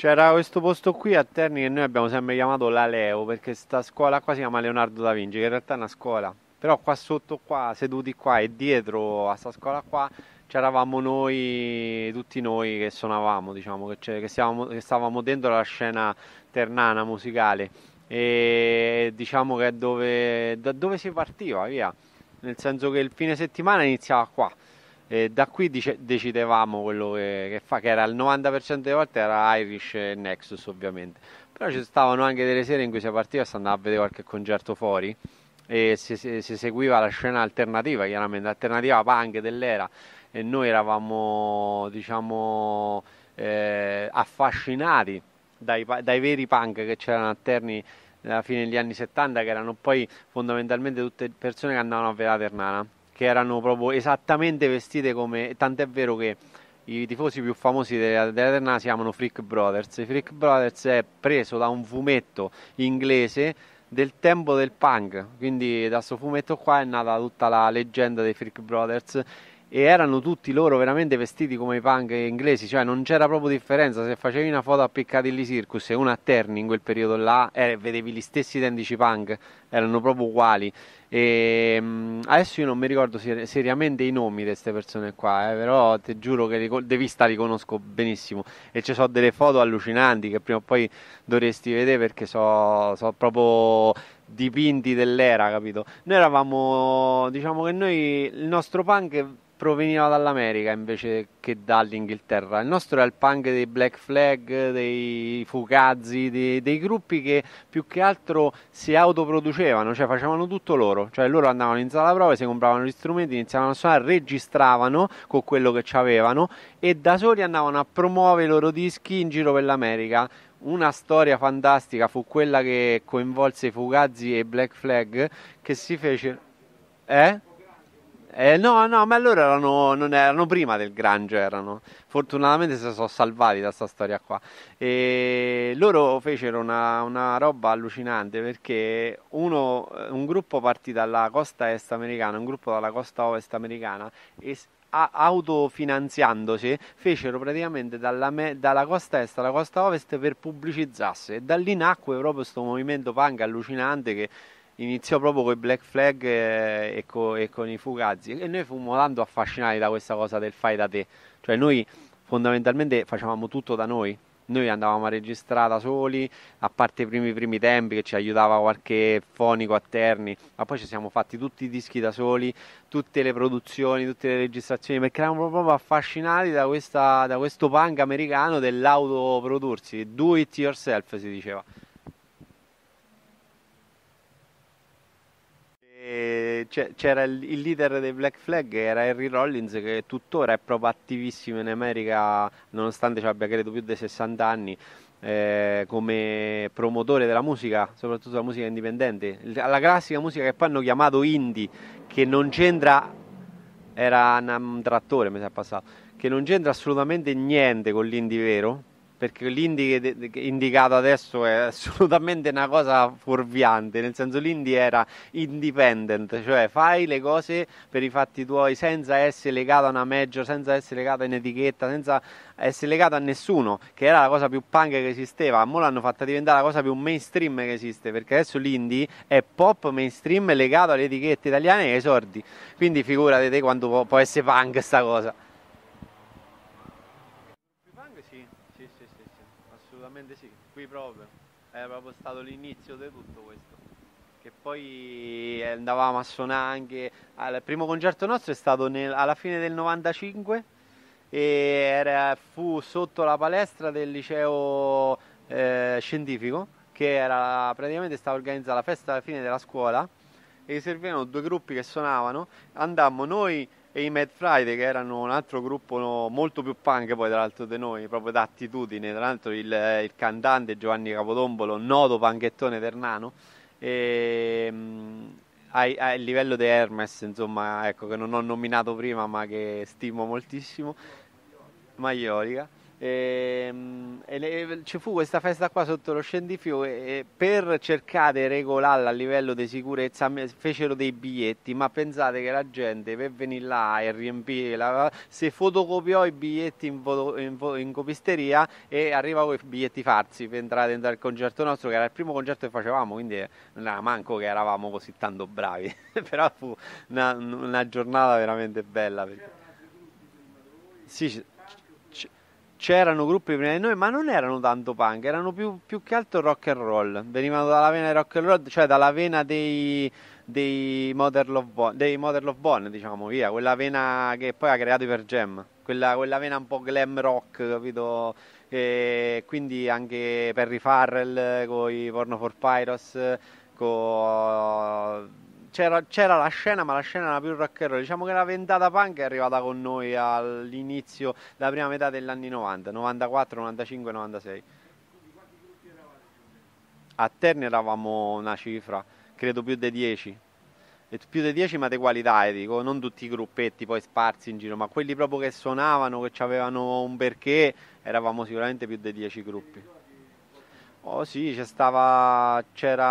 C'era questo posto qui a Terni che noi abbiamo sempre chiamato la Leo perché sta scuola qua si chiama Leonardo da Vinci, che in realtà è una scuola. Però qua sotto qua, seduti qua e dietro a sta scuola qua c'eravamo noi, tutti noi che suonavamo, diciamo, che, che, stavamo, che stavamo dentro la scena ternana musicale e diciamo che dove, da dove si partiva, via. Nel senso che il fine settimana iniziava qua e da qui dice, decidevamo quello che, che, fa, che era il 90% delle volte era Irish e Nexus ovviamente. Però ci stavano anche delle sere in cui si partiva e si andava a vedere qualche concerto fuori e si, si, si seguiva la scena alternativa, chiaramente alternativa punk dell'era e noi eravamo diciamo eh, affascinati dai, dai, veri punk che c'erano a Terni alla fine degli anni 70 che erano poi fondamentalmente tutte persone che andavano a Vela Ternana che erano proprio esattamente vestite come, tant'è vero che i tifosi più famosi della, della Ternana si chiamano Freak Brothers. I Freak Brothers è preso da un fumetto inglese del tempo del punk, quindi da questo fumetto qua è nata tutta la leggenda dei Freak Brothers e erano tutti loro veramente vestiti come i punk inglesi, cioè non c'era proprio differenza se facevi una foto a Piccadilly Circus e una a Terni in quel periodo là, eh, vedevi gli stessi identici punk erano proprio uguali. E, mm, adesso io non mi ricordo ser- seriamente i nomi di queste persone qua, eh, però ti giuro che ricol- De Vista li conosco benissimo e ci sono delle foto allucinanti che prima o poi dovresti vedere perché sono so proprio dipinti dell'era, capito? Noi eravamo, diciamo che noi, il nostro punk proveniva dall'America invece che dall'Inghilterra. Il nostro era il punk dei Black Flag, dei Fugazi, dei, dei gruppi che più che altro si autoproducevano producevano, cioè facevano tutto loro, cioè loro andavano in sala prove, si compravano gli strumenti, iniziavano a suonare, registravano con quello che avevano e da soli andavano a promuovere i loro dischi in giro per l'America. Una storia fantastica fu quella che coinvolse Fugazi e Black Flag che si fece... Eh? Eh, no, no, ma allora erano, non erano prima del Grange, erano. Fortunatamente si sono salvati da questa storia qua. E loro fecero una, una roba allucinante perché uno, un gruppo partì dalla costa est americana, un gruppo dalla costa ovest americana e a, autofinanziandosi fecero praticamente dalla, me, dalla, costa est alla costa ovest per pubblicizzarsi e da lì nacque proprio questo movimento punk allucinante che iniziò proprio con i Black Flag eh, e, co, e con i Fugazzi e noi fummo tanto affascinati da questa cosa del fai da te, cioè noi fondamentalmente facevamo tutto da noi, noi andavamo a registrare da soli, a parte i primi, primi tempi che ci aiutava qualche fonico a Terni, ma poi ci siamo fatti tutti i dischi da soli, tutte le produzioni, tutte le registrazioni, perché eravamo proprio affascinati da, questa, da questo punk americano dell'autoprodursi, do it yourself si diceva. Eh, c'era il, leader dei Black Flag era Harry Rollins che tuttora è proprio attivissimo in America nonostante ci abbia credo più di 60 anni eh, come promotore della musica soprattutto la musica indipendente la classica musica che poi hanno chiamato indie che non c'entra era un, trattore mi si è passato che non c'entra assolutamente niente con l'indie vero perché l'Indy che è indicato adesso è assolutamente una cosa fuorviante, nel senso l'Indy era independent, cioè fai le cose per i fatti tuoi senza essere legato a una major, senza essere legato a un'etichetta, senza essere legato a nessuno, che era la cosa più punk che esisteva, mo l'hanno fatta diventare la cosa più mainstream che esiste, perché adesso l'Indy è pop mainstream legato alle etichette italiane e ai sordi, quindi figurate te quando può essere punk sta cosa. qui proprio. È proprio stato l'inizio di tutto questo. Che poi eh, andavamo a suonare anche. Il primo concerto nostro è stato nel, alla fine del 95 e era, fu sotto la palestra del liceo eh, scientifico che era, praticamente stava organizzata la festa alla fine della scuola e servivano due gruppi che suonavano. Andammo noi e i Mad Friday che erano un altro gruppo molto più punk poi tra l'altro di noi, proprio d'attitudine, tra l'altro il, il cantante Giovanni Capodombolo, noto panchettone ternano, e, ehm, a, a livello di Hermes, insomma, ecco, che non ho nominato prima ma che stimo moltissimo, Maiolica Ehm, e, e, ci fu questa festa qua sotto lo scendifiume e per cercare di regolarla a livello di sicurezza fecero dei biglietti ma pensate che la gente per venire là e riempire la, se fotocopiò i biglietti in, foto, in, in copisteria e arrivava con i biglietti farsi per entrare dentro al concerto nostro che era il primo concerto che facevamo quindi non era manco che eravamo così tanto bravi però fu una, una giornata veramente bella perché... sì, c'erano gruppi prima di noi, ma non erano tanto punk, erano più, più che altro rock and roll. Venivano dalla vena del rock and roll, cioè dalla vena dei, dei Mother Love Bone, dei Mother Love Bone, diciamo via, quella vena che poi ha creato Per Jam, quella, quella, vena un po' glam rock, capito? E quindi anche Perry Farrell con i Porno for Pyros, con c'era, c'era, la scena, ma la scena era più rock'n'roll. Diciamo che la ventata punk è arrivata con noi all'inizio della prima metà degli anni 90, 94, 95, 96. A Terni eravamo una cifra, credo più di 10. E più di 10 ma di qualità, eh, dico, non tutti i gruppetti poi sparsi in giro, ma quelli proprio che suonavano, che avevano un perché, eravamo sicuramente più di 10 gruppi. Oh sì, c'è stava, c'era,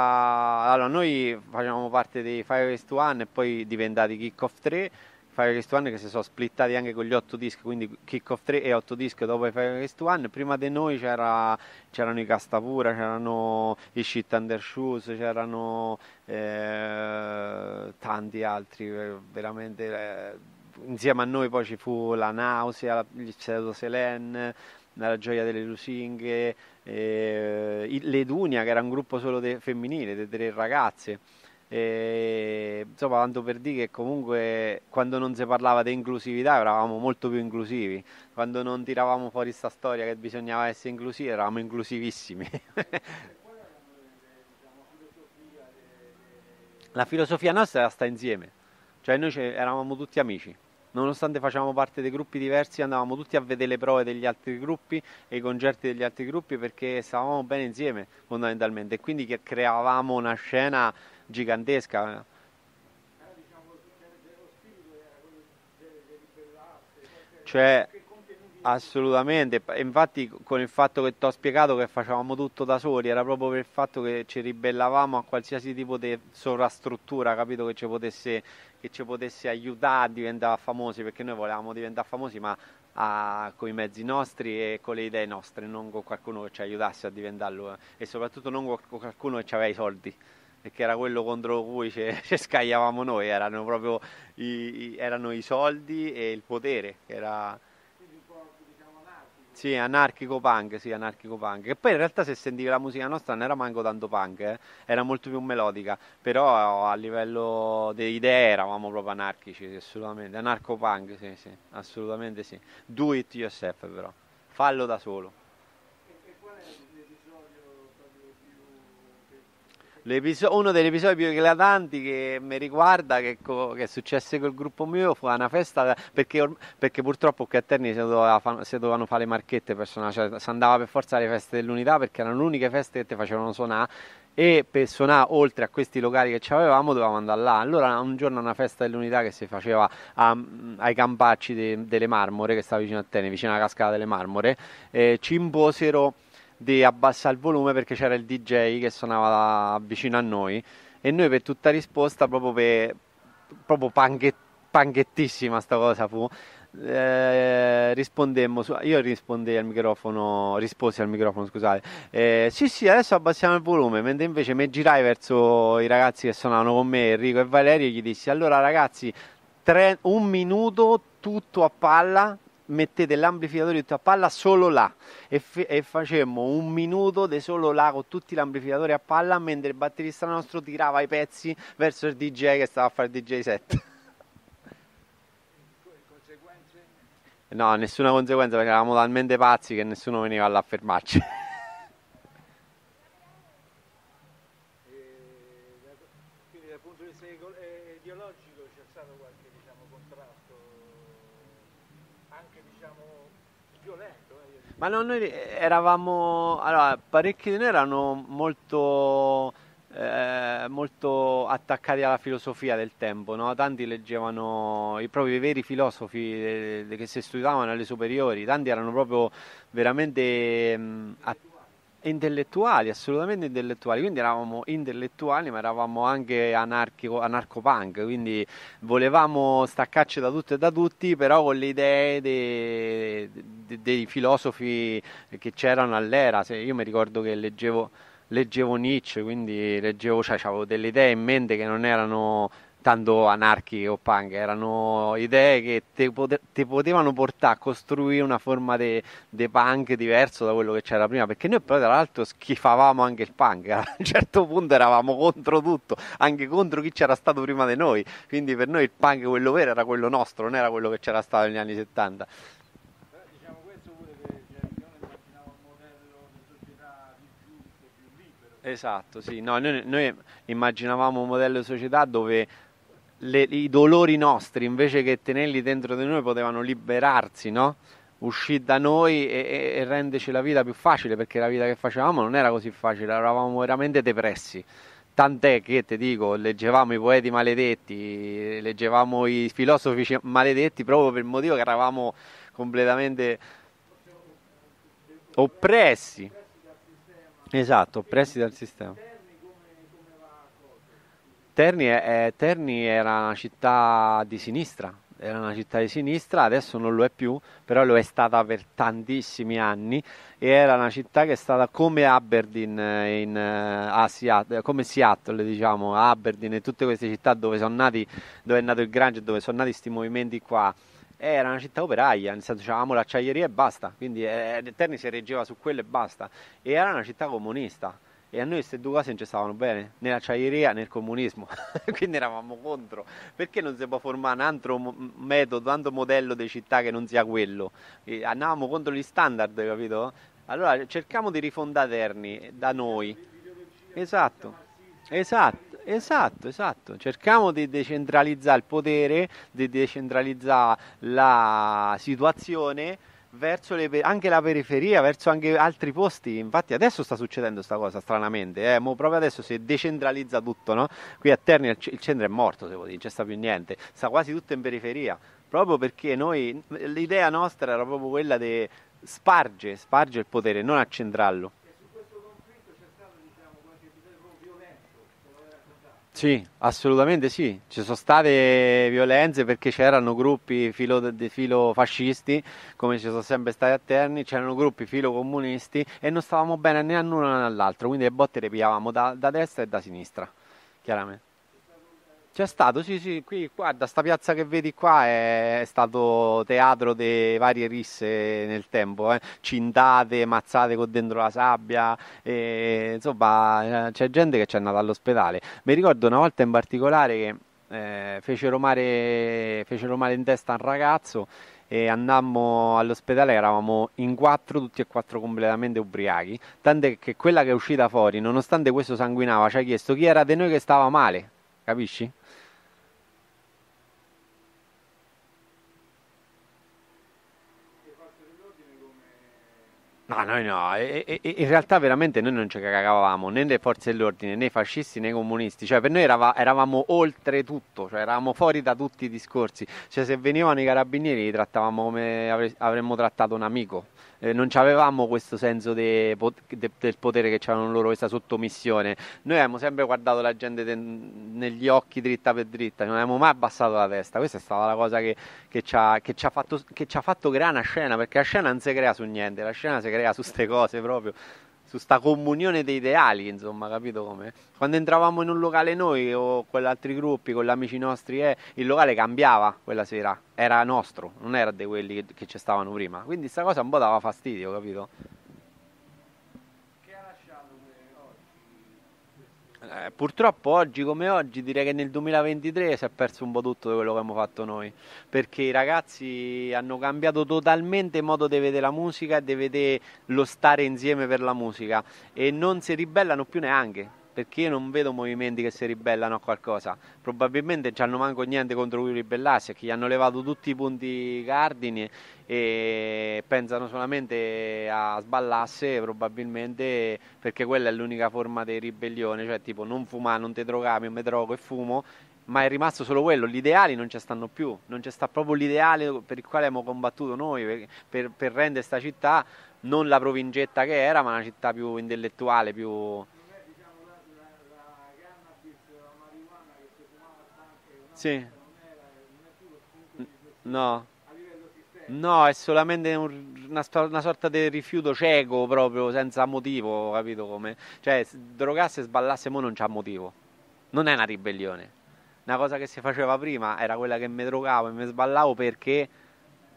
allora noi facevamo parte dei Fire One e poi diventati Kick of 3, Fire One che si sono splittati anche con gli 8 dischi, quindi Kick of 3 e 8 dischi dopo i Fire One, prima di noi c'era, c'erano i Castapura, c'erano i Shit Undershoes, c'erano eh, tanti altri, veramente... Eh, insieme a noi poi ci fu la nausea, gli pseudo Selen, la gioia delle lusinghe, eh, l'Edunia che era un gruppo solo de, femminile, delle de ragazze. E, eh, insomma, tanto per dire che comunque quando non si parlava di inclusività eravamo molto più inclusivi, quando non tiravamo fuori questa storia che bisognava essere inclusivi eravamo inclusivissimi. la filosofia nostra era stare insieme, cioè noi eravamo tutti amici nonostante facciamo parte dei gruppi diversi, andavamo tutti a vedere le prove degli altri gruppi e i concerti degli altri gruppi perché stavamo bene insieme fondamentalmente e quindi creavamo una scena gigantesca. Diciamo, cioè, Assolutamente, infatti con il fatto che ti ho spiegato che facevamo tutto da soli, era proprio per il fatto che ci ribellavamo a qualsiasi tipo di sovrastruttura, capito, che ci potesse, che ci potesse aiutare a diventare famosi, perché noi volevamo diventare famosi ma a, con i mezzi nostri e con le idee nostre, non con qualcuno che ci aiutasse a diventarlo eh. e soprattutto non con qualcuno che ci aveva i soldi perché era quello contro cui ci, ci scagliavamo noi, erano proprio i, i, erano i soldi e il potere, era sì, anarchico punk, sì, anarchico punk. Che poi in realtà se sentivi la musica nostra non era manco tanto punk, eh, era molto più melodica, però a livello di idee eravamo proprio anarchici, sì, assolutamente. Anarco punk, sì, sì, assolutamente sì. Do it yourself però, fallo da solo. uno degli episodi più eclatanti che mi riguarda, che, co- che è successo col gruppo mio, fu una festa perché, or- perché purtroppo qui a Terni si, fa- si, dovevano fare le marchette personali, cioè si andava per forza alle feste dell'unità perché erano le uniche feste che ti facevano suonare e per suonare oltre a questi locali che avevamo dovevamo andare là. Allora un giorno una festa dell'unità che si faceva a, ai campacci de- delle Marmore, che stava vicino a Terni, vicino alla cascata delle Marmore, eh, ci imposero di abbassare il volume perché c'era il DJ che suonava vicino a noi e noi per tutta risposta proprio per proprio panghe, panghettissima sta cosa fu eh, rispondemmo su, io rispondei al microfono risposi al microfono scusate eh, sì sì adesso abbassiamo il volume mentre invece mi girai verso i ragazzi che suonavano con me Enrico e Valerio e gli dissi allora ragazzi tre, un minuto tutto a palla mettete l'amplificatore di tutta palla solo là e, e facemmo un minuto di solo là con tutti gli amplificatori a palla mentre il batterista nostro tirava i pezzi verso il DJ che stava a fare il DJ set. No, nessuna conseguenza perché eravamo talmente pazzi che nessuno veniva là a fermarci. Ma no, noi eravamo, allora, parecchi di noi erano molto, eh, molto attaccati alla filosofia del tempo, no? tanti leggevano i propri veri filosofi eh, che si studiavano alle superiori, tanti erano proprio veramente mh, mm, intellettuali, assolutamente intellettuali, quindi eravamo intellettuali ma eravamo anche anarchico, anarcopunk, quindi volevamo staccarci da tutto e da tutti, però con le idee de, dei filosofi che c'erano all'era. io mi ricordo che leggevo, leggevo Nietzsche, quindi leggevo, cioè, avevo delle idee in mente che non erano tanto anarchiche o punk, erano idee che ti potevano portare a costruire una forma di punk diverso da quello che c'era prima, perché noi poi tra l'altro schifavamo anche il punk, a un certo punto eravamo contro tutto, anche contro chi c'era stato prima di noi, quindi per noi il punk quello vero era quello nostro, non era quello che c'era stato negli anni 70. Esatto, sì. No, noi, noi, immaginavamo un modello di società dove le, i dolori nostri, invece che tenerli dentro di noi, potevano liberarsi, no? uscì da noi e, e, renderci la vita più facile perché la vita che facevamo non era così facile, eravamo veramente depressi. Tant'è che ti dico, leggevamo i poeti maledetti, leggevamo i filosofi maledetti proprio per il motivo che eravamo completamente oppressi. Esatto, prestiti al sistema. Terni, è, Terni era una città di sinistra, era una città di sinistra, adesso non lo è più, però lo è stata per tantissimi anni e era una città che è stata come Aberdeen, eh, in, ah, Seattle, eh, come Seattle diciamo, Aberdeen e tutte queste città dove, nati, dove è nato il Grange, dove sono nati questi movimenti qua era una città operaia, nel senso avevamo l'acciaieria e basta, quindi eh, eh, Terni si reggeva su quello e basta, e era una città comunista e a noi queste due cose non ci stavano bene, né l'acciaieria né il comunismo, quindi eravamo contro, perché non si può formare un altro metodo, un altro modello di città che non sia quello, e andavamo contro gli standard, capito? Allora cerchiamo di rifondare Terni da noi, esatto, esatto. Esatto, esatto. Cerchiamo di decentralizzare il potere, di decentralizzare la situazione verso le, anche la periferia, verso anche altri posti. Infatti adesso sta succedendo questa cosa stranamente, eh? proprio adesso si decentralizza tutto, no? Qui a Terni il centro è morto, se vuoi dire, non c'è sta più niente, sta quasi tutto in periferia, proprio perché noi l'idea nostra era proprio quella di spargere, sparge il potere, non accentrarlo. Sì, assolutamente sì, ci sono state violenze perché c'erano gruppi filo, filo fascisti, come ci sono sempre stati a Terni, c'erano gruppi filo comunisti e non stavamo bene né a nulla né all'altro, quindi le botte le piavamo da, da destra e da sinistra, chiaramente. C'è stato, sì, sì, qui, guarda, sta piazza che vedi qua è stato teatro di varie risse nel tempo, eh? cindate, mazzate con dentro la sabbia, e, insomma, eh, c'è gente che c'è andata all'ospedale. Mi ricordo una volta in particolare che eh, fecero, male, fecero male in testa un ragazzo e andammo all'ospedale, eravamo in quattro, tutti e quattro completamente ubriachi, tant'è che quella che è uscita fuori, nonostante questo sanguinava, ci ha chiesto chi era di noi che stava male, capisci? No, noi no, e, e, in realtà veramente noi non ci cagavamo né le forze dell'ordine né i fascisti né i comunisti, cioè per noi erava, eravamo oltre tutto, cioè eravamo fuori da tutti i discorsi, cioè se venivano i carabinieri li trattavamo come avre, avremmo trattato un amico, eh, non avevamo questo senso de, de, del potere che c'erano loro, questa sottomissione. Noi abbiamo sempre guardato la gente de, negli occhi dritta per dritta, non abbiamo mai abbassato la testa. Questa è stata la cosa che, che, ci, ha, che ci, ha, fatto, che ci ha fatto creare una scena, perché la scena non si crea su niente, la scena si crea su queste cose proprio su sta comunione dei ideali, insomma, capito come? Quando entravamo in un locale noi o con altri gruppi, con gli amici nostri, eh, il locale cambiava quella sera, era nostro, non era di quelli che, che ci stavano prima. Quindi sta cosa un po' dava fastidio, capito? Eh, purtroppo oggi come oggi direi che nel 2023 si è perso un po' tutto di quello che abbiamo fatto noi, perché i ragazzi hanno cambiato totalmente il modo di vedere la musica e di vedere lo stare insieme per la musica e non si ribellano più neanche perché io non vedo movimenti che si ribellano a qualcosa. Probabilmente non hanno manco niente contro cui ribellarsi, che gli hanno levato tutti i punti cardini e pensano solamente a sballasse probabilmente perché quella è l'unica forma di ribellione, cioè tipo non fumare, non te drogami, non mi drogo e fumo ma è rimasto solo quello, gli ideali non ci stanno più, non c'è sta proprio l'ideale per il quale abbiamo combattuto noi, per, per rendere questa città non la provincetta che era, ma una città più intellettuale, più, Sì. No. No, è solamente un, una, una, sorta di rifiuto cieco proprio, senza motivo, capito come? Cioè, drogasse e sballasse, mo non c'ha motivo. Non è una ribellione. Una cosa che si faceva prima era quella che mi drogavo e mi sballavo perché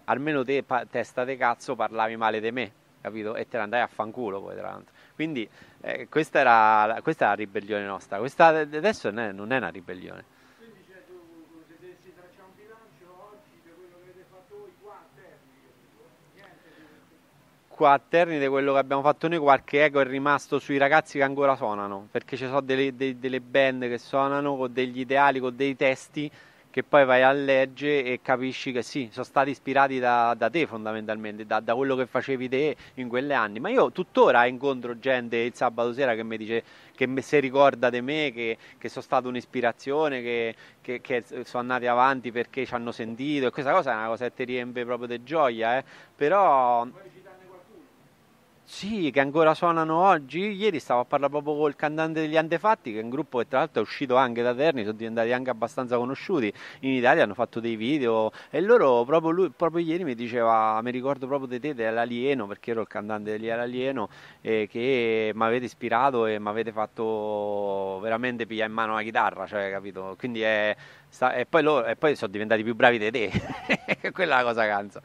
almeno te, pa, testa di cazzo, parlavi male di me, capito? E te ne andai a fanculo poi, tra l'altro. Quindi eh, questa, era, questa, era, la ribellione nostra. Questa adesso non è, non è una ribellione. qua a Terni di quello che abbiamo fatto noi qualche eco è rimasto sui ragazzi che ancora suonano perché ci sono delle, de, delle band che suonano con degli ideali, con dei testi che poi vai a leggere e capisci che sì, sono stati ispirati da, da te fondamentalmente, da, da, quello che facevi te in quegli anni. Ma io tuttora incontro gente il sabato sera che mi dice che me, se ricorda di me, che, che sono stato un'ispirazione, che, che, che, sono andati avanti perché ci hanno sentito e questa cosa è una cosa che ti riempie proprio di gioia, eh? però... Sì, che ancora suonano oggi. Ieri stavo a parlare proprio con il cantante degli Antefatti, che è un gruppo che tra l'altro è uscito anche da Terni, sono diventati anche abbastanza conosciuti. In Italia hanno fatto dei video e loro proprio, lui, proprio ieri mi diceva, mi ricordo proprio di te, dell'alieno, perché ero il cantante degli Alieno, eh, che mi avete ispirato e mi avete fatto veramente pigliare in mano la chitarra, cioè, capito? Quindi è, sta, e, poi loro, e poi sono diventati più bravi di te. Quella è la cosa canza.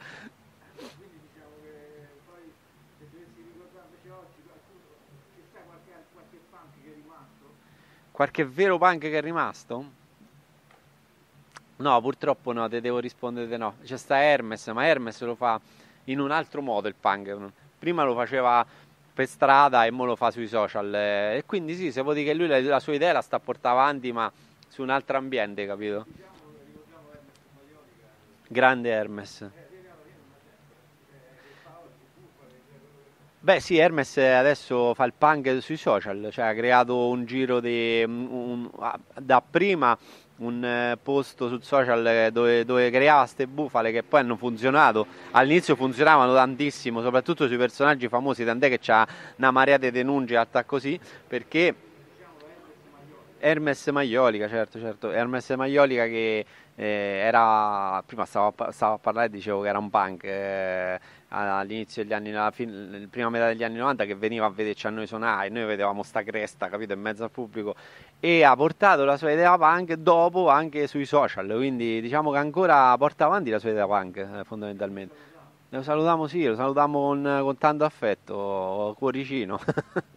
Qualche vero punk che è rimasto? No, purtroppo no, te devo rispondere di no. C'è sta Hermes, ma Hermes lo fa in un altro modo il punk. Prima lo faceva per strada e ora lo fa sui social. E quindi sì, se vuol dire che lui la, la, sua idea la sta portando avanti, ma su un altro ambiente, capito? Grande Hermes. Beh sì, Hermes adesso fa il punk sui social, cioè ha creato un giro di... Un, da prima un eh, posto su social dove, dove creava queste bufale che poi hanno funzionato. All'inizio funzionavano tantissimo, soprattutto sui personaggi famosi, tant'è che c'ha una marea di denunce alta così, perché Hermes Maiolica, certo, certo. Hermes Maiolica che eh, era, prima stavo a, stavo a, parlare e dicevo che era un punk eh, all'inizio degli anni, alla fine, prima metà degli anni 90 che veniva a vederci a noi suonare, noi vedevamo sta cresta, capito, in mezzo al pubblico e ha portato la sua idea punk dopo anche sui social, quindi diciamo che ancora porta avanti la sua idea punk eh, fondamentalmente. Lo salutiamo sì, lo salutiamo con, con tanto affetto, cuoricino.